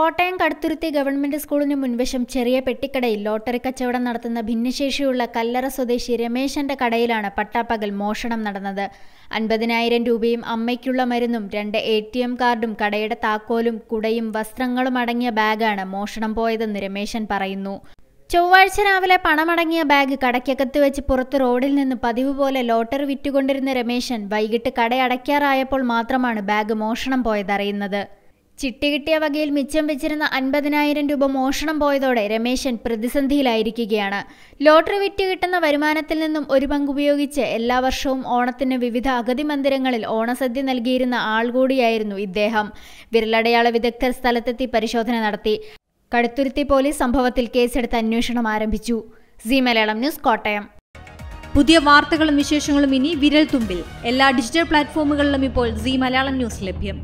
Kottayam Kaduthuruthy government സ്കൂളിന് മുൻവശം ചെറിയ പെട്ടിക്കടയിൽ ലോട്ടറി കച്ചവടം നടത്തുന്ന ഭിന്നശേഷിയുള്ള കല്ലറ സ്വദേശി രമേശന്റെ കടയിലാണ് പട്ടാപ്പകൽ മോഷണം നടന്നത് അൻപതിനായിരം രൂപയും അമ്മയ്ക്കുള്ള മരുന്നും രണ്ട് എ ടി എം കാർഡും കടയുടെ താക്കോലും കുടയും വസ്ത്രങ്ങളും അടങ്ങിയ ബാഗാണ് മോഷണം പോയതെന്ന് രമേശൻ പറയുന്നു ചൊവ്വാഴ്ച രാവിലെ പണമടങ്ങിയ ബാഗ് കടയ്ക്കകത്ത് വെച്ച് പുറത്ത് റോഡിൽ നിന്ന് പതിവ് പോലെ ലോട്ടറി വിറ്റുകൊണ്ടിരുന്ന രമേശൻ വൈകിട്ട് കട അടയ്ക്കാറായപ്പോൾ മാത്രമാണ് ബാഗ് മോഷണം പോയതറിയുന്നത് ചിട്ടി കിട്ടിയ വകയിൽ മിച്ചം വെച്ചിരുന്ന അൻപതിനായിരം രൂപ മോഷണം പോയതോടെ രമേശൻ പ്രതിസന്ധിയിലായിരിക്കുകയാണ് ലോട്ടറി വിറ്റ് കിട്ടുന്ന വരുമാനത്തിൽ നിന്നും ഒരു പങ്കുപയോഗിച്ച് എല്ലാ വർഷവും ഓണത്തിന് വിവിധ അഗതി മന്ദിരങ്ങളിൽ ഓണസദ്യ നൽകിയിരുന്ന ആൾ കൂടിയായിരുന്നു ഇദ്ദേഹം വിരലടയാള വിദഗ്ധർ സ്ഥലത്തെത്തി പരിശോധന നടത്തി കടുത്തുരുത്തി പോലീസ് സംഭവത്തിൽ കേസെടുത്ത് അന്വേഷണം ആരംഭിച്ചു സി മലയാളം ന്യൂസ് കോട്ടയം പുതിയ വാർത്തകളും വിശേഷങ്ങളും ഇനി വിരൽ തുമ്പിൽ എല്ലാ ഡിജിറ്റൽ പ്ലാറ്റ്ഫോമുകളിലും ഇപ്പോൾ സി മലയാളം ന്യൂസ് ലഭ്യം